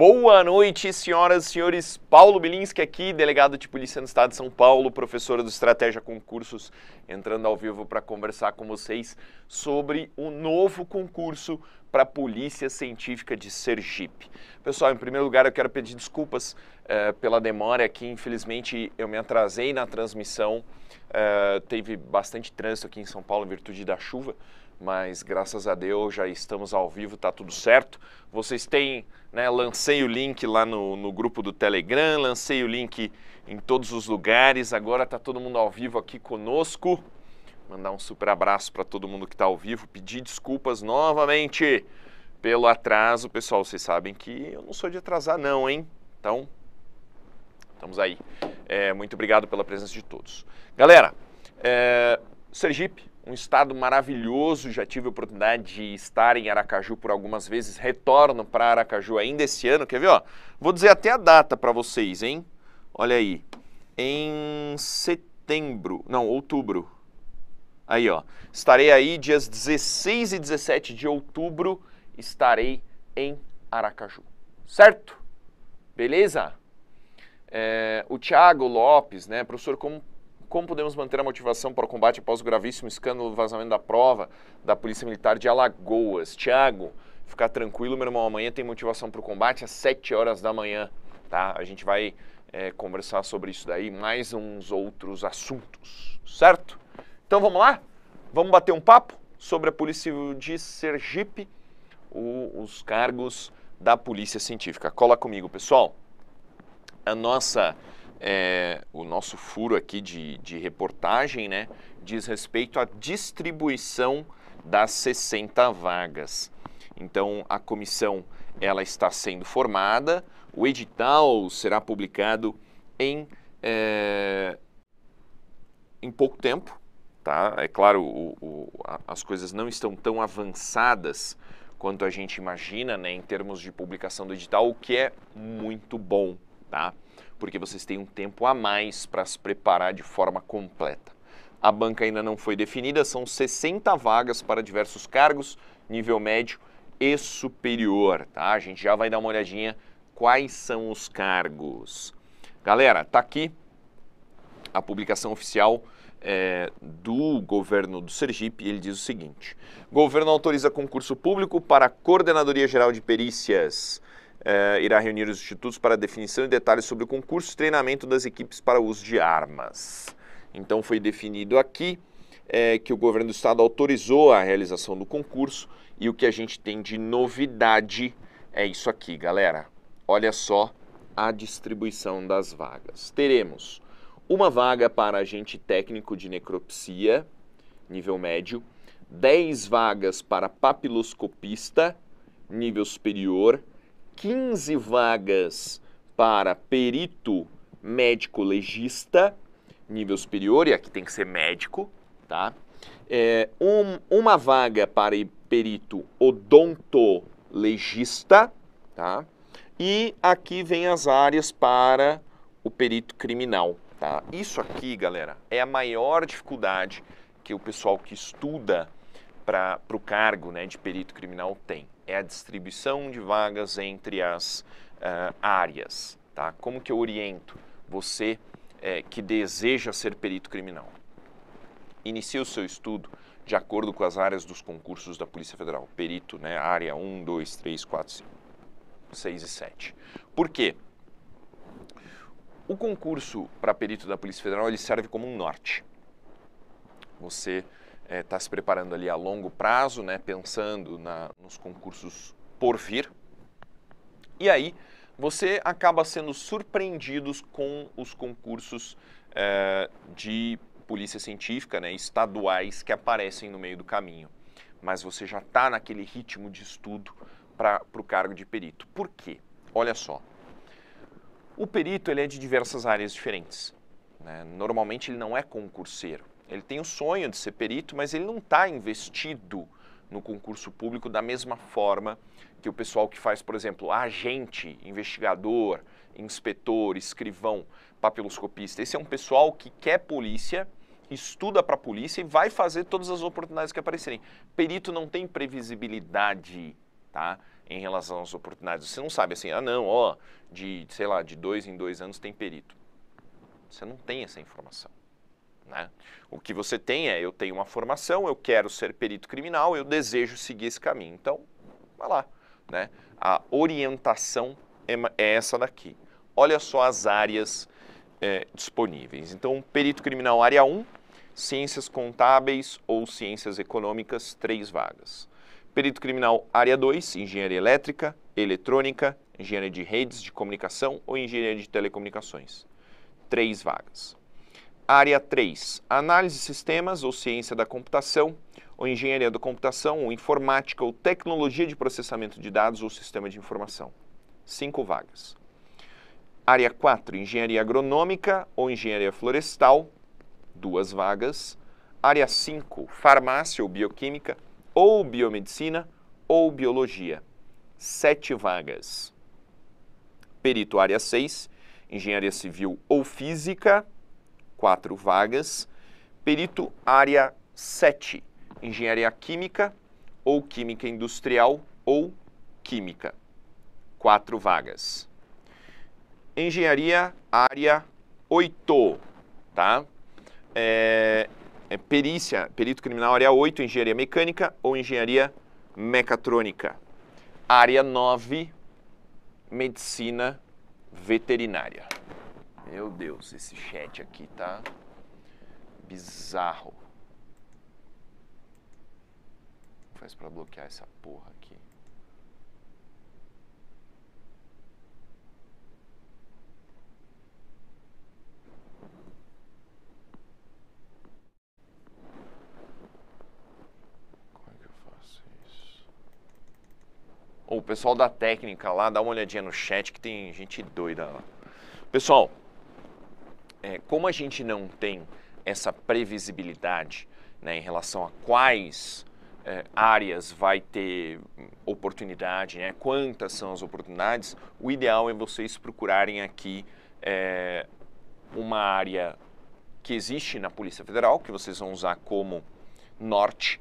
Boa noite, senhoras e senhores. Paulo Bilinski aqui, delegado de Polícia no Estado de São Paulo, professora do Estratégia Concursos, entrando ao vivo para conversar com vocês sobre o novo concurso para a Polícia Científica de Sergipe. Pessoal, em primeiro lugar, eu quero pedir desculpas eh, pela demora aqui. Infelizmente, eu me atrasei na transmissão. Eh, teve bastante trânsito aqui em São Paulo em virtude da chuva mas graças a Deus já estamos ao vivo, tá tudo certo. Vocês têm, né, lancei o link lá no, no grupo do Telegram, lancei o link em todos os lugares, agora tá todo mundo ao vivo aqui conosco. Mandar um super abraço para todo mundo que está ao vivo, pedir desculpas novamente pelo atraso, pessoal. Vocês sabem que eu não sou de atrasar, não, hein? Então, estamos aí. É, muito obrigado pela presença de todos. Galera, é, Sergipe, um estado maravilhoso. Já tive a oportunidade de estar em Aracaju por algumas vezes. Retorno para Aracaju ainda esse ano. Quer ver? Ó, vou dizer até a data para vocês, hein? Olha aí. Em setembro, não, outubro. Aí, ó. Estarei aí dias 16 e 17 de outubro. Estarei em Aracaju. Certo? Beleza? É, o Thiago Lopes, né, professor, como como podemos manter a motivação para o combate após o gravíssimo escândalo do vazamento da prova da Polícia Militar de Alagoas? Tiago, ficar tranquilo, meu irmão. Amanhã tem motivação para o combate às 7 horas da manhã, tá? A gente vai é, conversar sobre isso daí, mais uns outros assuntos, certo? Então vamos lá? Vamos bater um papo sobre a Polícia Civil de Sergipe, o, os cargos da Polícia Científica. Cola comigo, pessoal. A nossa é, o nosso furo aqui de, de reportagem, né, diz respeito à distribuição das 60 vagas. Então, a comissão ela está sendo formada, o edital será publicado em, é, em pouco tempo. Tá? É claro, o, o, a, as coisas não estão tão avançadas quanto a gente imagina né, em termos de publicação do edital, o que é muito bom. Tá? porque vocês têm um tempo a mais para se preparar de forma completa. A banca ainda não foi definida, são 60 vagas para diversos cargos, nível médio e superior, tá? A gente já vai dar uma olhadinha quais são os cargos. Galera, tá aqui a publicação oficial é, do governo do Sergipe. Ele diz o seguinte: governo autoriza concurso público para a Coordenadoria Geral de Perícias é, irá reunir os institutos para definição e detalhes sobre o concurso e treinamento das equipes para uso de armas. Então foi definido aqui é, que o governo do estado autorizou a realização do concurso e o que a gente tem de novidade é isso aqui, galera. Olha só a distribuição das vagas. Teremos uma vaga para agente técnico de necropsia, nível médio, 10 vagas para papiloscopista, nível superior, 15 vagas para perito médico legista, nível superior, e aqui tem que ser médico, tá? É, um, uma vaga para perito odontolegista, tá? E aqui vem as áreas para o perito criminal, tá? Isso aqui, galera, é a maior dificuldade que o pessoal que estuda para o cargo né, de perito criminal tem é a distribuição de vagas entre as uh, áreas. Tá? Como que eu oriento você é, que deseja ser perito criminal? Inicie o seu estudo de acordo com as áreas dos concursos da Polícia Federal. Perito, né? Área 1, 2, 3, 4, 5, 6 e 7. Por quê? O concurso para perito da Polícia Federal ele serve como um norte. Você está é, se preparando ali a longo prazo, né, pensando na, nos concursos por vir. E aí você acaba sendo surpreendido com os concursos é, de polícia científica, né, estaduais que aparecem no meio do caminho. Mas você já está naquele ritmo de estudo para o cargo de perito. Por quê? Olha só. O perito ele é de diversas áreas diferentes. Né? Normalmente ele não é concurseiro. Ele tem o sonho de ser perito, mas ele não está investido no concurso público da mesma forma que o pessoal que faz, por exemplo, agente, investigador, inspetor, escrivão, papiloscopista. Esse é um pessoal que quer polícia, estuda para polícia e vai fazer todas as oportunidades que aparecerem. Perito não tem previsibilidade, tá? Em relação às oportunidades. Você não sabe assim, ah não, ó, de, sei lá, de dois em dois anos tem perito. Você não tem essa informação. Né? O que você tem é, eu tenho uma formação, eu quero ser perito criminal, eu desejo seguir esse caminho. Então, vai lá. Né? A orientação é, é essa daqui. Olha só as áreas é, disponíveis. Então, perito criminal, área 1, ciências contábeis ou ciências econômicas, três vagas. Perito criminal, área 2, engenharia elétrica, eletrônica, engenharia de redes de comunicação ou engenharia de telecomunicações, três vagas. Área 3, análise de sistemas ou ciência da computação, ou engenharia da computação, ou informática, ou tecnologia de processamento de dados ou sistema de informação. Cinco vagas. Área 4, engenharia agronômica ou engenharia florestal, duas vagas. Área 5, farmácia ou bioquímica, ou biomedicina, ou biologia, sete vagas. Perito, área 6, engenharia civil ou física, quatro vagas. Perito, área 7, engenharia química ou química industrial ou química, quatro vagas. Engenharia, área 8, tá? É, é perícia, perito criminal, área 8, engenharia mecânica ou engenharia mecatrônica. Área 9, medicina veterinária. Meu Deus, esse chat aqui tá bizarro. Como Faz para bloquear essa porra aqui. É o pessoal da técnica lá, dá uma olhadinha no chat que tem gente doida lá. Pessoal, é, como a gente não tem essa previsibilidade né, em relação a quais é, áreas vai ter oportunidade, né, quantas são as oportunidades, o ideal é vocês procurarem aqui é, uma área que existe na Polícia Federal, que vocês vão usar como norte.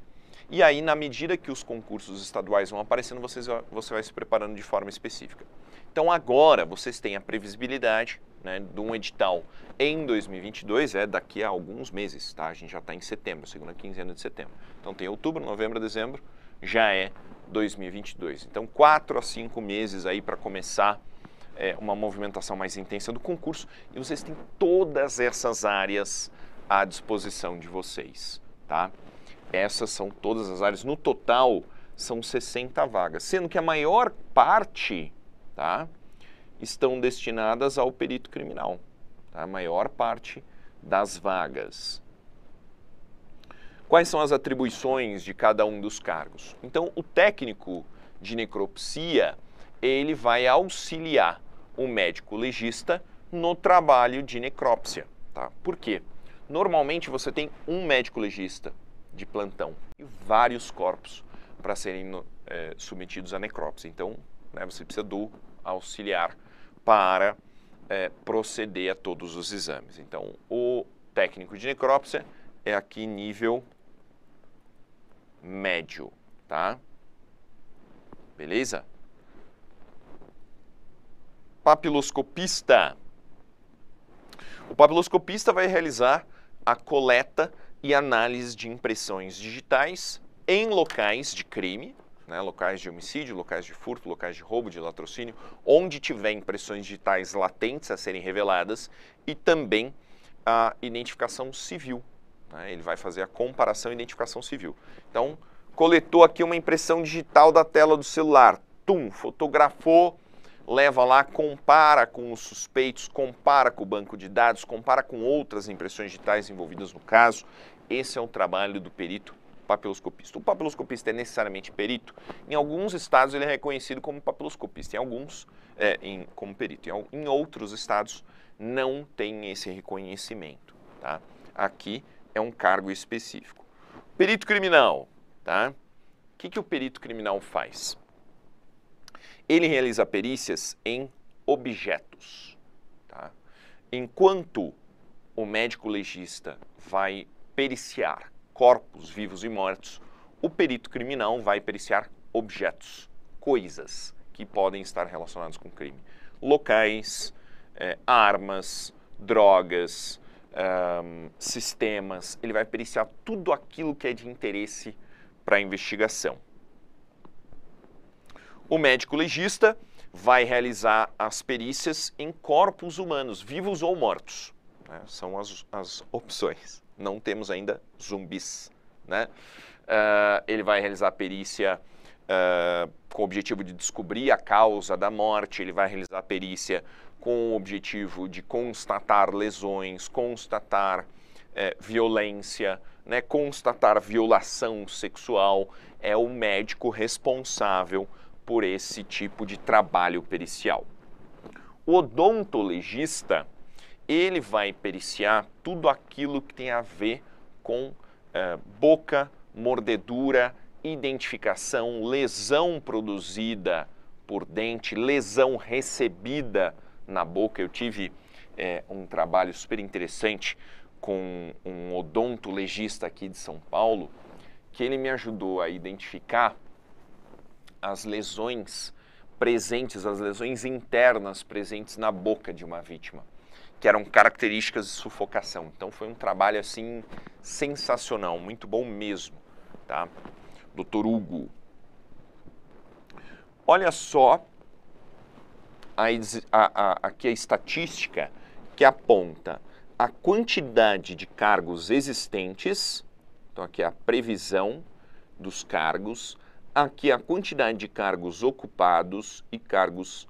E aí, na medida que os concursos estaduais vão aparecendo, vocês, você vai se preparando de forma específica. Então, agora vocês têm a previsibilidade, né, de um edital em 2022 é daqui a alguns meses, tá? A gente já está em setembro, segunda quinzena de setembro. Então tem outubro, novembro, dezembro, já é 2022. Então quatro a cinco meses aí para começar é, uma movimentação mais intensa do concurso e vocês têm todas essas áreas à disposição de vocês, tá? Essas são todas as áreas. No total são 60 vagas, sendo que a maior parte, tá? estão destinadas ao perito criminal, tá? a maior parte das vagas. Quais são as atribuições de cada um dos cargos? Então, o técnico de necropsia, ele vai auxiliar o médico legista no trabalho de necrópsia. Tá? Por quê? Normalmente você tem um médico legista de plantão e vários corpos para serem é, submetidos à necrópsia. Então, né, você precisa do auxiliar para é, proceder a todos os exames. Então, o técnico de necrópsia é aqui nível médio, tá? Beleza? Papiloscopista. O papiloscopista vai realizar a coleta e análise de impressões digitais em locais de crime, né, locais de homicídio, locais de furto, locais de roubo, de latrocínio, onde tiver impressões digitais latentes a serem reveladas e também a identificação civil. Né, ele vai fazer a comparação e identificação civil. Então, coletou aqui uma impressão digital da tela do celular, tum, fotografou, leva lá, compara com os suspeitos, compara com o banco de dados, compara com outras impressões digitais envolvidas no caso. Esse é o trabalho do perito papiloscopista. O papiloscopista é necessariamente perito? Em alguns estados ele é reconhecido como papiloscopista, em alguns é, em, como perito. Em, em outros estados não tem esse reconhecimento. Tá? Aqui é um cargo específico. Perito criminal. Tá? O que, que o perito criminal faz? Ele realiza perícias em objetos. Tá? Enquanto o médico legista vai periciar corpos vivos e mortos, o perito criminal vai periciar objetos, coisas que podem estar relacionadas com o crime. Locais, é, armas, drogas, sistemas, ele vai periciar tudo aquilo que é de interesse para a investigação. O médico legista vai realizar as perícias em corpos humanos, vivos ou mortos. Né? São as, as opções não temos ainda zumbis. Né? Uh, ele vai realizar a perícia uh, com o objetivo de descobrir a causa da morte, ele vai realizar a perícia com o objetivo de constatar lesões, constatar é, violência, né? constatar violação sexual. É o médico responsável por esse tipo de trabalho pericial. O odontolegista ele vai periciar tudo aquilo que tem a ver com eh, boca, mordedura, identificação, lesão produzida por dente, lesão recebida na boca. Eu tive eh, um trabalho super interessante com um odontolegista aqui de São Paulo, que ele me ajudou a identificar as lesões presentes, as lesões internas presentes na boca de uma vítima que eram características de sufocação. Então foi um trabalho assim sensacional, muito bom mesmo, tá? Dr. Hugo. Olha só a, a, a, aqui a estatística que aponta a quantidade de cargos existentes, então aqui é a previsão dos cargos, aqui é a quantidade de cargos ocupados e cargos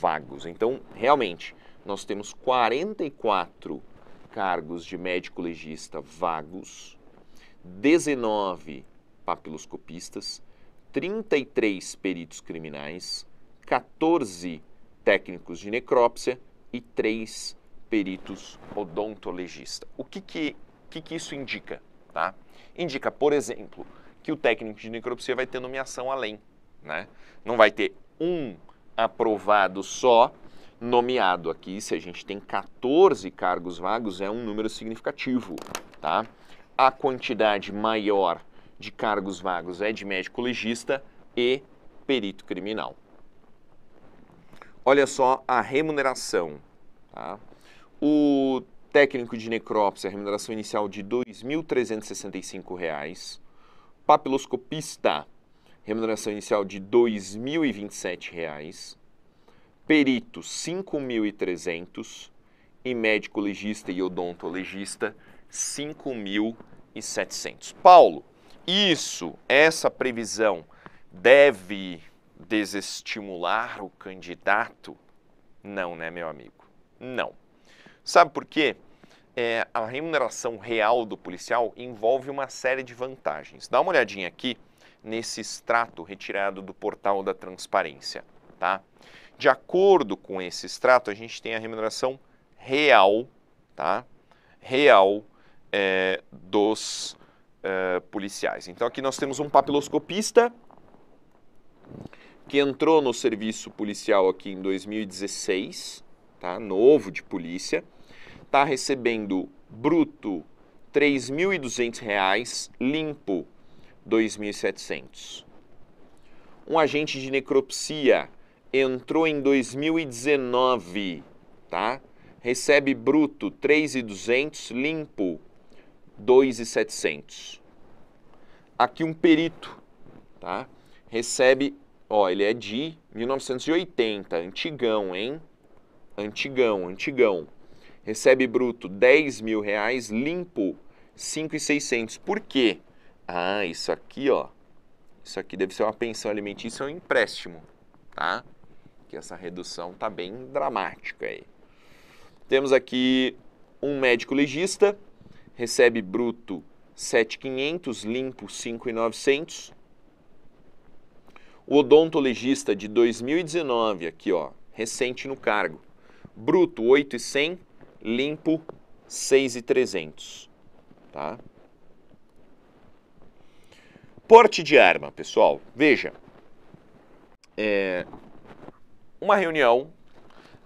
vagos. Então, realmente, nós temos 44 cargos de médico legista vagos, 19 papiloscopistas, 33 peritos criminais, 14 técnicos de necrópsia e 3 peritos odontolegista. O que que, que, que isso indica? Tá? Indica, por exemplo, que o técnico de necropsia vai ter nomeação além. Né? Não vai ter um aprovado só nomeado aqui, se a gente tem 14 cargos vagos, é um número significativo, tá? A quantidade maior de cargos vagos é de médico legista e perito criminal. Olha só a remuneração. Tá? O técnico de necrópsia, remuneração inicial de R$ 2.365. Papiloscopista, remuneração inicial de R$ 2.027 perito 5.300 e médico legista e odontologista 5.700. Paulo, isso, essa previsão deve desestimular o candidato? Não, né, meu amigo? Não. Sabe por quê? É, a remuneração real do policial envolve uma série de vantagens. Dá uma olhadinha aqui nesse extrato retirado do portal da transparência, tá? De acordo com esse extrato, a gente tem a remuneração real, tá? Real é, dos é, policiais. Então aqui nós temos um papiloscopista que entrou no serviço policial aqui em 2016, tá? Novo de polícia, tá recebendo bruto R$ reais limpo 2.700. Um agente de necropsia entrou em 2019, tá? Recebe bruto 3,200, limpo 2,700. Aqui um perito, tá? Recebe, ó, ele é de 1980, antigão, hein? Antigão, antigão. Recebe bruto 10 mil reais, limpo 5,600. Por quê? Ah, isso aqui, ó. Isso aqui deve ser uma pensão alimentícia ou um empréstimo, tá? que essa redução está bem dramática aí. Temos aqui um médico legista, recebe bruto 7,500, limpo 5,900. O odontologista de 2019, aqui ó, recente no cargo, bruto 8,100, limpo 6,300, tá? Porte de arma, pessoal, veja, é, uma reunião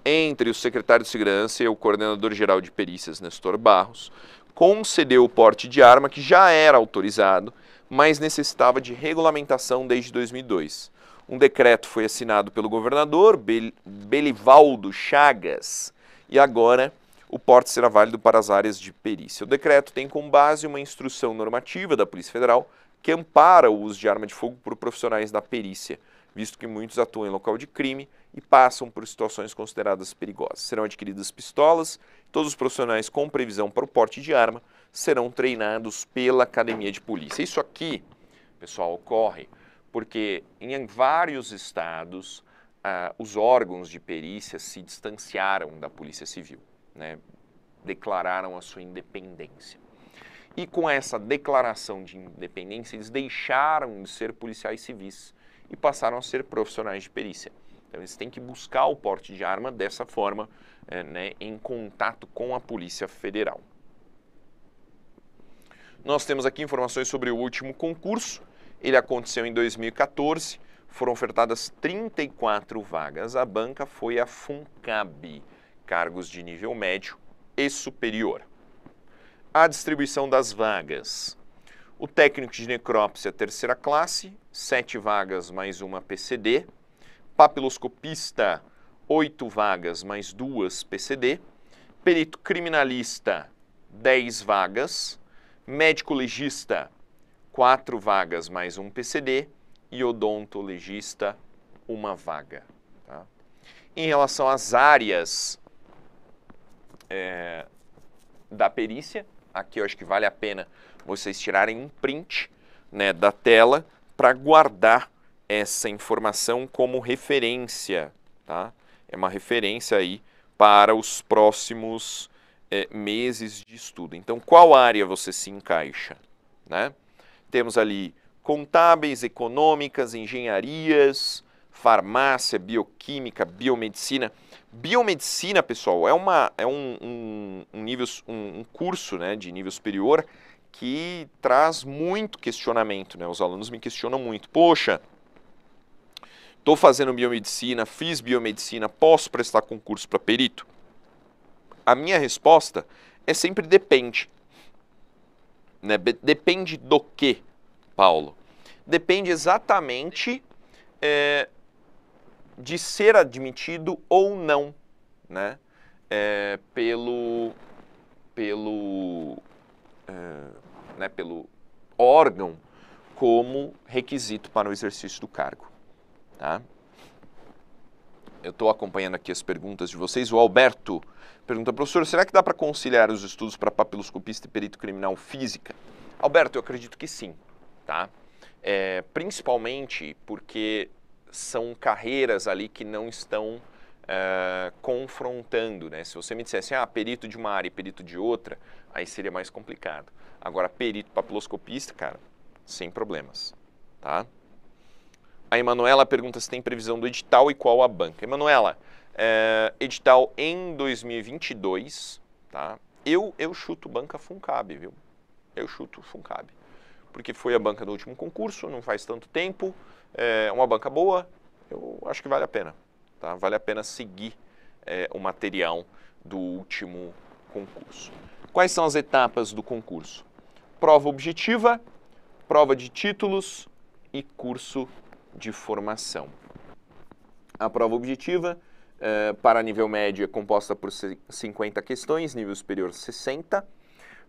entre o secretário de Segurança e o coordenador-geral de perícias, Nestor Barros, concedeu o porte de arma que já era autorizado, mas necessitava de regulamentação desde 2002. Um decreto foi assinado pelo governador Bel Belivaldo Chagas e agora o porte será válido para as áreas de perícia. O decreto tem como base uma instrução normativa da Polícia Federal que ampara o uso de arma de fogo por profissionais da perícia visto que muitos atuam em local de crime e passam por situações consideradas perigosas. Serão adquiridas pistolas, todos os profissionais com previsão para o porte de arma serão treinados pela academia de polícia. Isso aqui, pessoal, ocorre porque em vários estados ah, os órgãos de perícia se distanciaram da Polícia Civil, né? declararam a sua independência. E com essa declaração de independência, eles deixaram de ser policiais civis e passaram a ser profissionais de perícia. Então eles têm que buscar o porte de arma dessa forma, é, né, em contato com a Polícia Federal. Nós temos aqui informações sobre o último concurso. Ele aconteceu em 2014. Foram ofertadas 34 vagas. A banca foi a FUNCAB, cargos de nível médio e superior. A distribuição das vagas. O técnico de necrópsia, terceira classe, sete vagas mais uma PCD. Papiloscopista, oito vagas mais duas PCD. Perito criminalista, dez vagas. Médico legista, quatro vagas mais um PCD. E odontologista, uma vaga. Tá? Em relação às áreas é, da perícia, aqui eu acho que vale a pena vocês tirarem um print né, da tela para guardar essa informação como referência. Tá? É uma referência aí para os próximos é, meses de estudo. Então, qual área você se encaixa? Né? Temos ali contábeis, econômicas, engenharias, farmácia, bioquímica, biomedicina. Biomedicina, pessoal, é, uma, é um, um, um, nível, um, um curso né, de nível superior que traz muito questionamento, né? Os alunos me questionam muito. Poxa, estou fazendo biomedicina, fiz biomedicina, posso prestar concurso para perito? A minha resposta é sempre depende. Né? Depende do que, Paulo? Depende exatamente é, de ser admitido ou não, né? É, pelo pelo eh, né, pelo órgão como requisito para o exercício do cargo. Tá? Eu estou acompanhando aqui as perguntas de vocês. O Alberto pergunta, professor, será que dá para conciliar os estudos para papiloscopista e perito criminal física? Alberto, eu acredito que sim, tá? É, principalmente porque são carreiras ali que não estão uh, confrontando. Né? Se você me dissesse, ah, perito de uma área e perito de outra, aí seria mais complicado. Agora, perito papiloscopista, cara, sem problemas, tá? A Emanuela pergunta se tem previsão do edital e qual a banca. Emanuela, eh, edital em 2022, tá? Eu, eu chuto banca Funcab, viu? Eu chuto Funcab. Porque foi a banca do último concurso, não faz tanto tempo, eh, é uma banca boa, eu acho que vale a pena. Tá? Vale a pena seguir é, o material do último concurso. Quais são as etapas do concurso? Prova objetiva, prova de títulos e curso de formação. A prova objetiva é, para nível médio é composta por 50 questões, nível superior 60,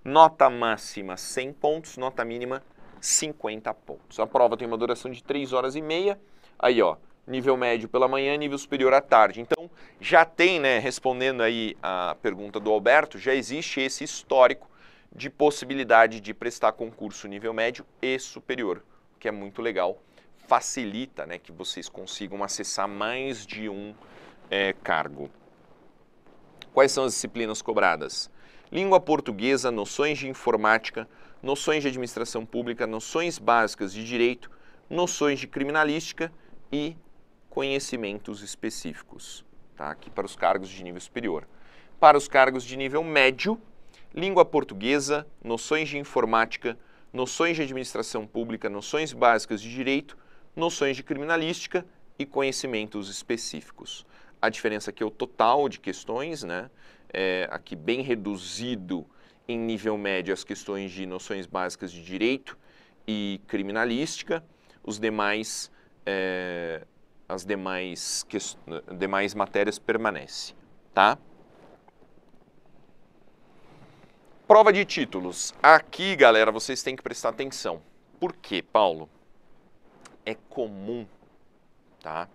nota máxima 100 pontos, nota mínima 50 pontos. A prova tem uma duração de 3 horas e meia. Aí, ó, nível médio pela manhã, nível superior à tarde. Então, já tem, né, respondendo aí a pergunta do Alberto, já existe esse histórico de possibilidade de prestar concurso nível médio e superior, o que é muito legal, facilita, né, que vocês consigam acessar mais de um é, cargo. Quais são as disciplinas cobradas? Língua portuguesa, noções de informática, noções de administração pública, noções básicas de direito, noções de criminalística e conhecimentos específicos, tá? aqui para os cargos de nível superior. Para os cargos de nível médio, língua portuguesa, noções de informática, noções de administração pública, noções básicas de direito, noções de criminalística e conhecimentos específicos. A diferença aqui é o total de questões, né? É, aqui bem reduzido em nível médio as questões de noções básicas de direito e criminalística, os demais é, as demais, que, demais matérias permanecem, tá? Prova de títulos. Aqui, galera, vocês têm que prestar atenção. Por quê, Paulo? É comum, tá?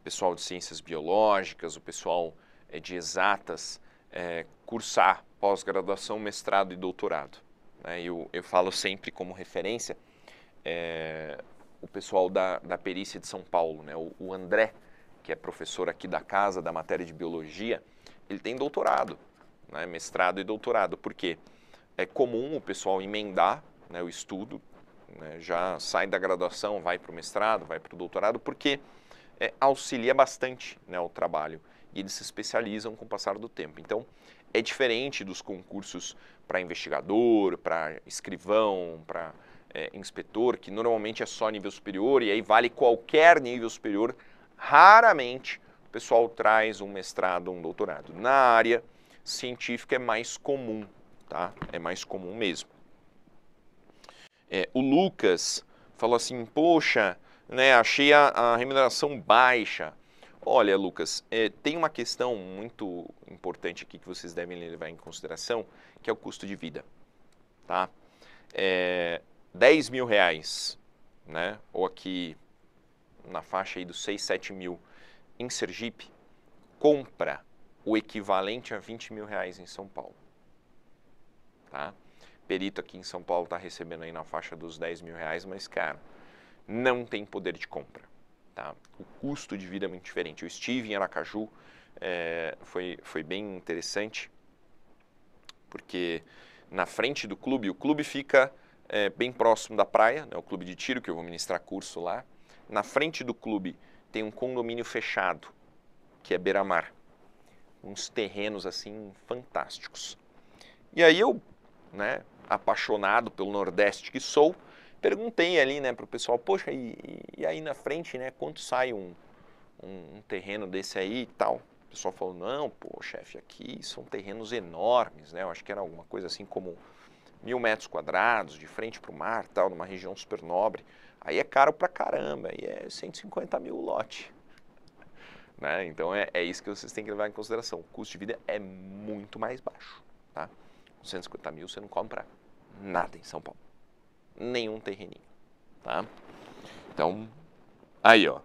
O pessoal de ciências biológicas, o pessoal é, de exatas, é, cursar pós-graduação, mestrado e doutorado. Né? Eu, eu falo sempre como referência é, o pessoal da, da perícia de São Paulo, né? O, o, André, que é professor aqui da casa da matéria de biologia, ele tem doutorado, né? mestrado e doutorado. porque É comum o pessoal emendar né, o estudo, né? já sai da graduação, vai para o mestrado, vai para o doutorado, porque é, auxilia bastante né, o trabalho e eles se especializam com o passar do tempo. Então, é diferente dos concursos para investigador, para escrivão, para é, inspetor, que normalmente é só nível superior, e aí vale qualquer nível superior, raramente o pessoal traz um mestrado ou um doutorado. Na área científica é mais comum, tá? É mais comum mesmo. É, o Lucas falou assim, poxa, né, achei a, a remuneração baixa. Olha, Lucas, é, tem uma questão muito importante aqui que vocês devem levar em consideração, que é o custo de vida, tá? É, 10 mil reais, né? ou aqui na faixa aí dos 6, 7 mil em Sergipe, compra o equivalente a 20 mil reais em São Paulo. Tá? Perito aqui em São Paulo está recebendo aí na faixa dos 10 mil reais, mas, cara, não tem poder de compra. Tá? O custo de vida é muito diferente. Eu estive em Aracaju, é, foi, foi bem interessante, porque na frente do clube, o clube fica é, bem próximo da praia, né, o clube de tiro, que eu vou ministrar curso lá. Na frente do clube tem um condomínio fechado, que é beira-mar. Uns terrenos assim fantásticos. E aí eu, né, apaixonado pelo Nordeste que sou, perguntei ali né, para o pessoal: poxa, e, e, aí na frente, né, quanto sai um, um, um terreno desse aí e tal? O pessoal falou: não, pô, chefe, aqui são terrenos enormes, né? Eu acho que era alguma coisa assim como mil metros quadrados, de frente para o mar, tal, numa região super nobre, aí é caro para caramba, aí é 150 mil o lote. Né? Então é, é isso que vocês têm que levar em consideração. O custo de vida é muito mais baixo. Tá? 150 mil você não compra nada em São Paulo. Nenhum terreninho. Tá? Então, aí ó.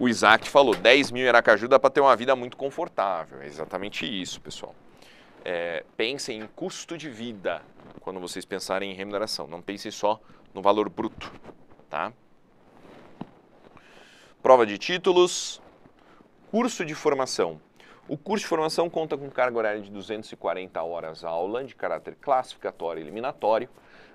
O Isaac falou, 10 mil em Aracaju dá para ter uma vida muito confortável. É exatamente isso, pessoal é, pensem em custo de vida quando vocês pensarem em remuneração. Não pensem só no valor bruto, tá? Prova de títulos, curso de formação. O curso de formação conta com carga horária de 240 horas aula de caráter classificatório e eliminatório,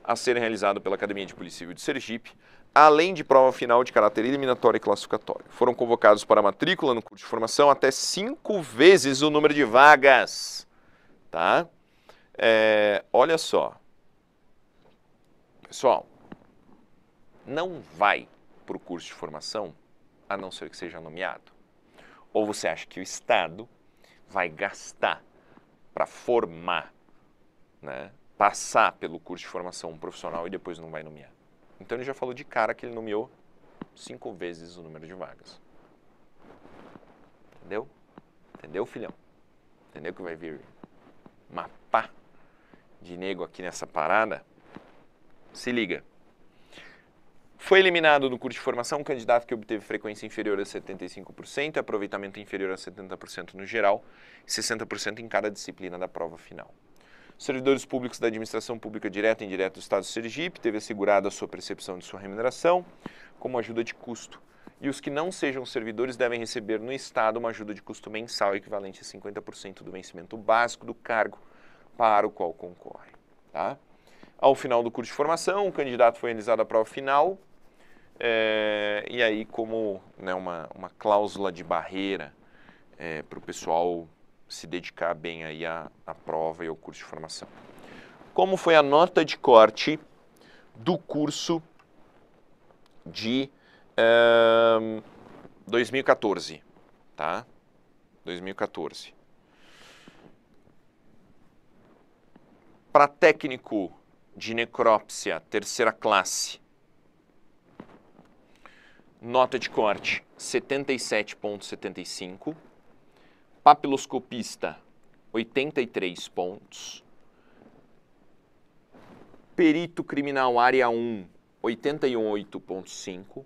a ser realizado pela Academia de Polícia Civil de Sergipe, além de prova final de caráter eliminatório e classificatório. Foram convocados para matrícula no curso de formação até cinco vezes o número de vagas tá? É, olha só, pessoal, não vai para o curso de formação a não ser que seja nomeado. Ou você acha que o Estado vai gastar para formar, né, passar pelo curso de formação um profissional e depois não vai nomear? Então ele já falou de cara que ele nomeou cinco vezes o número de vagas. Entendeu? Entendeu, filhão? Entendeu que vai vir uma pá de nego aqui nessa parada, se liga. Foi eliminado no curso de formação um candidato que obteve frequência inferior a 75%, aproveitamento inferior a 70% no geral e 60% em cada disciplina da prova final. Servidores públicos da administração pública direta e indireta do Estado de Sergipe teve assegurada a sua percepção de sua remuneração como ajuda de custo e os que não sejam servidores devem receber no Estado uma ajuda de custo mensal equivalente a 50% do vencimento básico do cargo para o qual concorre. Tá? Ao final do curso de formação, o candidato foi realizado a prova final, é, e aí, como né, uma, uma cláusula de barreira é, para o pessoal se dedicar bem aí à, à prova e ao curso de formação. Como foi a nota de corte do curso de 2014, tá? 2014. Para técnico de necrópsia, terceira classe, nota de corte 77,75, papiloscopista 83 pontos, perito criminal área 1 88,5.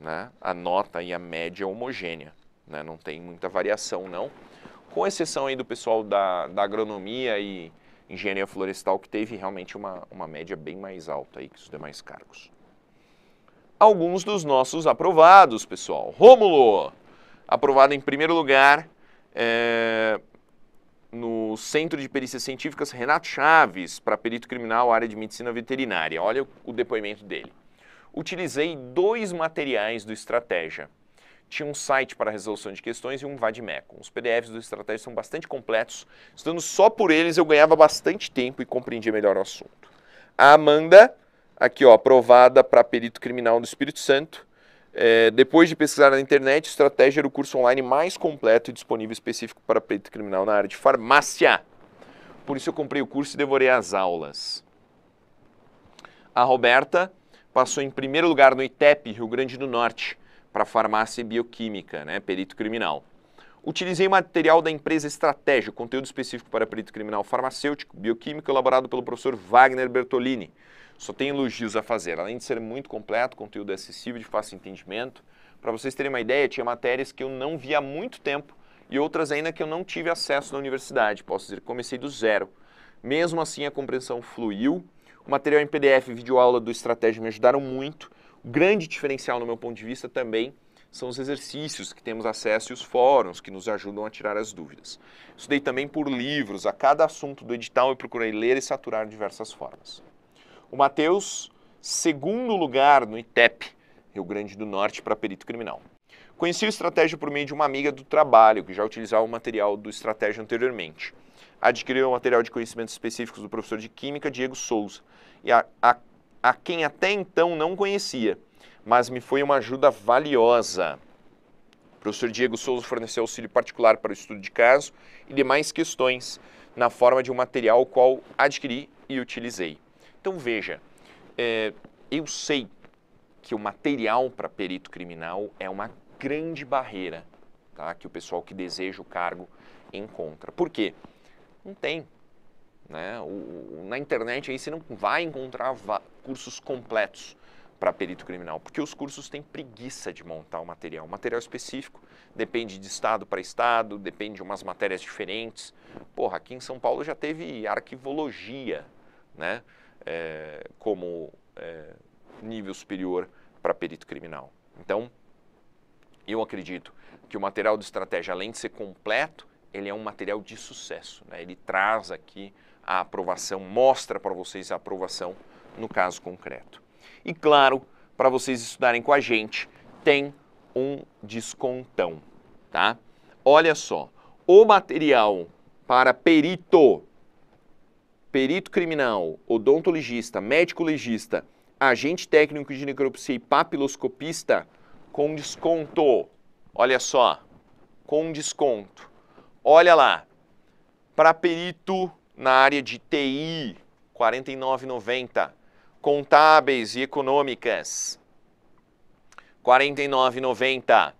né, a nota e a média é homogênea, né, não tem muita variação não, com exceção aí do pessoal da, da agronomia e engenharia florestal que teve realmente uma, uma média bem mais alta aí que os demais cargos. Alguns dos nossos aprovados, pessoal. Rômulo, aprovado em primeiro lugar, é, no Centro de Perícias Científicas Renato Chaves, para perito criminal, área de medicina veterinária. Olha o depoimento dele utilizei dois materiais do Estratégia. Tinha um site para resolução de questões e um vademecum. Os PDFs do Estratégia são bastante completos. Estando só por eles, eu ganhava bastante tempo e compreendia melhor o assunto. A Amanda, aqui ó, aprovada para perito criminal do Espírito Santo, é, depois de pesquisar na internet, Estratégia era o curso online mais completo e disponível específico para perito criminal na área de farmácia. Por isso eu comprei o curso e devorei as aulas. A Roberta, passou em primeiro lugar no ITEP, Rio Grande do Norte, para farmácia e bioquímica, né, perito criminal. Utilizei material da empresa Estratégia, conteúdo específico para perito criminal farmacêutico, bioquímico, elaborado pelo professor Wagner Bertolini. Só tem elogios a fazer. Além de ser muito completo, conteúdo acessível, de fácil entendimento. Para vocês terem uma ideia, tinha matérias que eu não via há muito tempo e outras ainda que eu não tive acesso na universidade. Posso dizer que comecei do zero. Mesmo assim, a compreensão fluiu o material em PDF e videoaula do Estratégia me ajudaram muito. O grande diferencial, no meu ponto de vista, também são os exercícios que temos acesso e os fóruns que nos ajudam a tirar as dúvidas. Estudei também por livros, a cada assunto do edital eu procurei ler e saturar de diversas formas. O Matheus, segundo lugar no ITEP, Rio Grande do Norte, para perito criminal. Conheci o Estratégia por meio de uma amiga do trabalho, que já utilizava o material do Estratégia anteriormente o material de conhecimentos específicos do professor de Química Diego Souza, e a, a, a quem até então não conhecia, mas me foi uma ajuda valiosa. O professor Diego Souza forneceu auxílio particular para o estudo de caso e demais questões na forma de um material qual adquiri e utilizei. Então veja, é, eu sei que o material para perito criminal é uma grande barreira tá, que o pessoal que deseja o cargo encontra. Por quê? Não tem. Né? O, o, na internet aí você não vai encontrar cursos completos para perito criminal, porque os cursos têm preguiça de montar o material. O material específico depende de estado para estado, depende de umas matérias diferentes. Porra, aqui em São Paulo já teve arquivologia, né? É, como é, nível superior para perito criminal. Então, eu acredito que o material de estratégia, além de ser completo, ele é um material de sucesso. Né? Ele traz aqui a aprovação, mostra para vocês a aprovação no caso concreto. E claro, para vocês estudarem com a gente, tem um descontão, tá? Olha só, o material para perito, perito criminal, odontologista, médico legista, agente técnico de necropsia e papiloscopista com desconto. Olha só, com desconto Olha lá, para perito na área de TI, 49,90. Contábeis e econômicas, 49,90. Uh,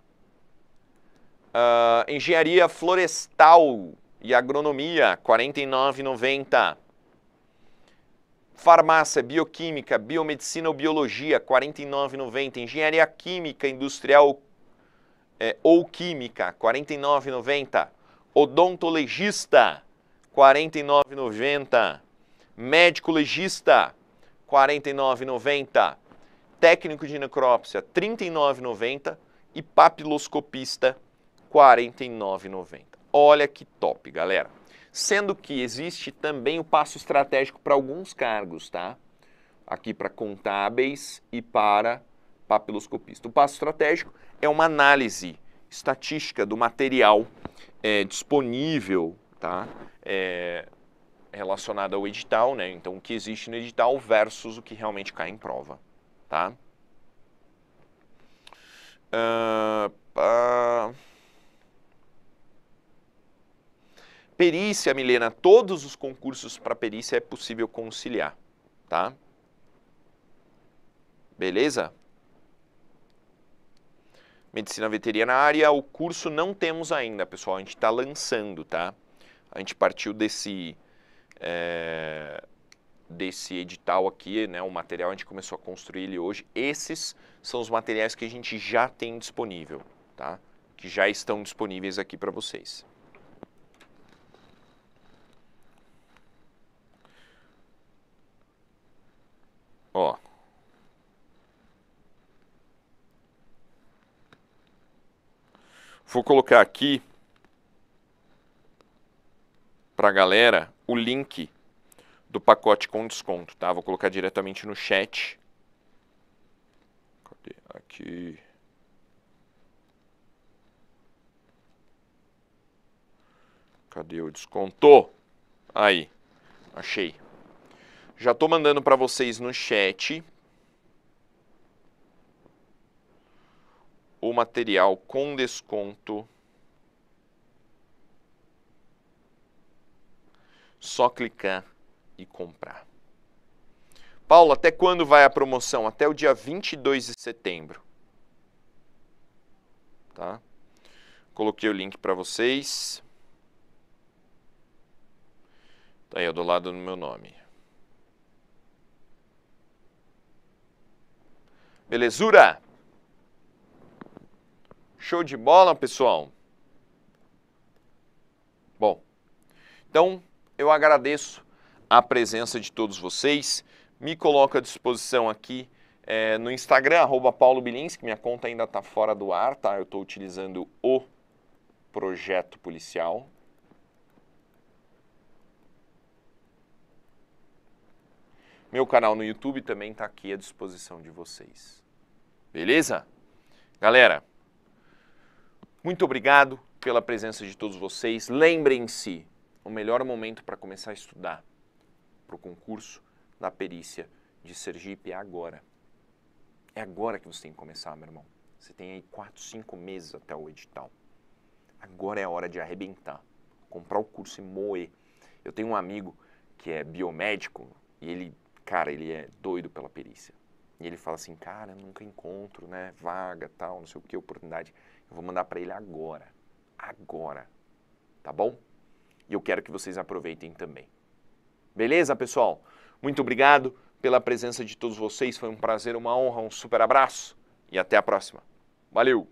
ah, engenharia florestal e agronomia, 49,90. Farmácia, bioquímica, biomedicina ou biologia, 49,90. Engenharia química, industrial é, ou química, 49,90. Odontolegista, R$ 49,90. Médico legista, R$ 49,90. Técnico de necrópsia, R$ 39,90. E papiloscopista, R$ 49,90. Olha que top, galera. Sendo que existe também o passo estratégico para alguns cargos, tá? Aqui para contábeis e para papiloscopista. O passo estratégico é uma análise estatística do material é, disponível, tá? É, relacionada ao edital, né? Então, o que existe no edital versus o que realmente cai em prova, tá? Uh, Perícia, Milena, todos os concursos para perícia é possível conciliar, tá? Beleza? medicina veterinária, o curso não temos ainda, pessoal. A gente está lançando, tá? A gente partiu desse é, desse edital aqui, né? O material a gente começou a construir ele hoje. Esses são os materiais que a gente já tem disponível, tá? Que já estão disponíveis aqui para vocês. Ó. Vou colocar aqui para a galera o link do pacote com desconto, tá? Vou colocar diretamente no chat. Cadê? Aqui. Cadê o desconto? Aí, achei. Já estou mandando para vocês no chat o material com desconto. Só clicar e comprar. Paulo, até quando vai a promoção? Até o dia 22 de setembro. Tá? Coloquei o link para vocês. Tá aí, do lado do meu nome. Belezura? Show de bola, pessoal? Bom, então eu agradeço a presença de todos vocês. Me coloco à disposição aqui é, no Instagram, arroba Paulo Bilinski. Minha conta ainda está fora do ar, tá? Eu estou utilizando o projeto policial. Meu canal no YouTube também está aqui à disposição de vocês. Beleza? Galera, muito obrigado pela presença de todos vocês. Lembrem-se, o melhor momento para começar a estudar para o concurso da perícia de Sergipe é agora. É agora que você tem que começar, meu irmão. Você tem aí 4, 5 meses até o edital. Agora é a hora de arrebentar, comprar o curso e moer. Eu tenho um amigo que é biomédico e ele, cara, ele é doido pela perícia. E ele fala assim, cara, eu nunca encontro, né, vaga, tal, não sei o que, oportunidade. Eu vou mandar para ele agora. Agora. Tá bom? E eu quero que vocês aproveitem também. Beleza, pessoal? Muito obrigado pela presença de todos vocês. Foi um prazer, uma honra, um super abraço e até a próxima. Valeu!